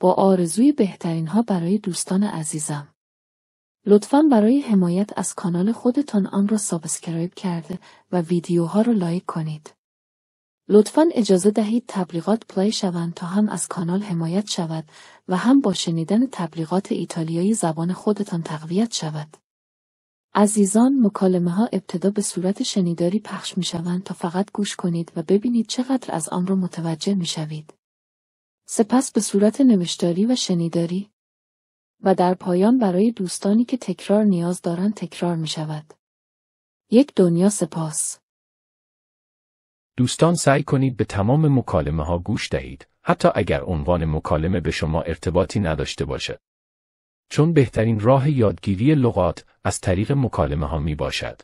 با آرزوی بهترین ها برای دوستان عزیزم. لطفا برای حمایت از کانال خودتان آن را سابسکرایب کرده و ویدیوها را لایک کنید. لطفا اجازه دهید تبلیغات پلی شوند تا هم از کانال حمایت شود و هم با شنیدن تبلیغات ایتالیایی زبان خودتان تقویت شود. عزیزان مکالمه ها ابتدا به صورت شنیداری پخش می شوند تا فقط گوش کنید و ببینید چقدر از آن را متوجه می شوید. سپس به صورت نوشتاری و شنیداری و در پایان برای دوستانی که تکرار نیاز دارند تکرار می شود. یک دنیا سپاس دوستان سعی کنید به تمام مکالمه ها گوش دهید حتی اگر عنوان مکالمه به شما ارتباطی نداشته باشد. چون بهترین راه یادگیری لغات از طریق مکالمه ها می باشد.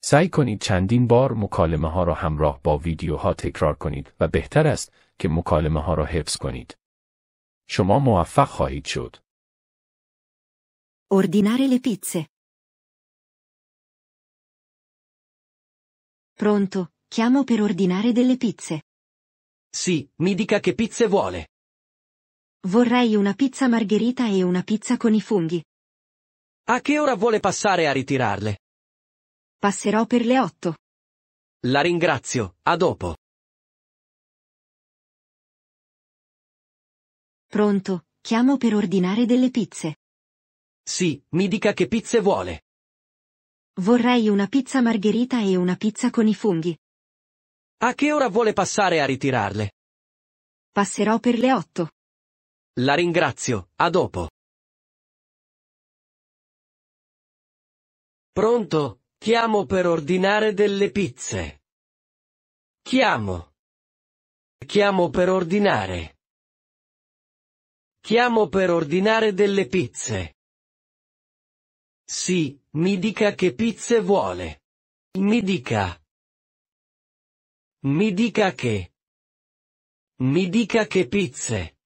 سعی کنید چندین بار مکالمه ها را همراه با ویدیوها تکرار کنید و بهتر است که مکالمه ها را حفظ کنید. شما موفق خواهید شد. Ordinare le pizze. Pronto, chiamo per ordinare delle pizze. Sì, mi dica che pizze vuole. Vorrei una pizza margherita e una pizza con i funghi. A che ora vuole passare a ritirarle? Passerò per le otto. La ringrazio, a dopo. Pronto, chiamo per ordinare delle pizze. Sì, mi dica che pizze vuole. Vorrei una pizza margherita e una pizza con i funghi. A che ora vuole passare a ritirarle? Passerò per le otto. La ringrazio, a dopo. Pronto, chiamo per ordinare delle pizze. Chiamo. Chiamo per ordinare. Chiamo per ordinare delle pizze. Sì, mi dica che pizze vuole. Mi dica. Mi dica che. Mi dica che pizze.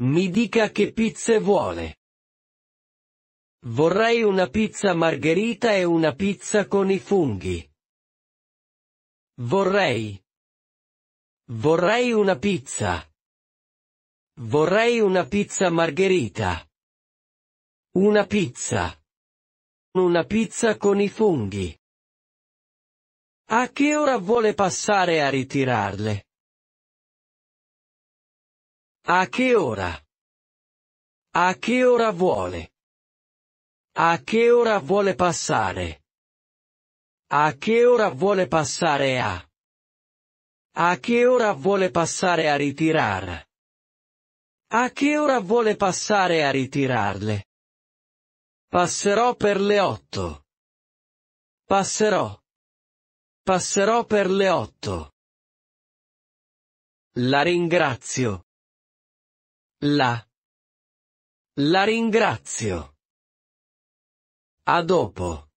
Mi dica che pizze vuole. Vorrei una pizza margherita e una pizza con i funghi. Vorrei. Vorrei una pizza. Vorrei una pizza margherita. Una pizza. Una pizza con i funghi. A che ora vuole passare a ritirarle? A che ora? A che ora vuole? A che ora vuole passare? A che ora vuole passare a? A che ora vuole passare a ritirare? A che ora vuole passare a ritirarle? Passerò per le otto. Passerò. Passerò per le otto. La ringrazio. La. La ringrazio. A dopo.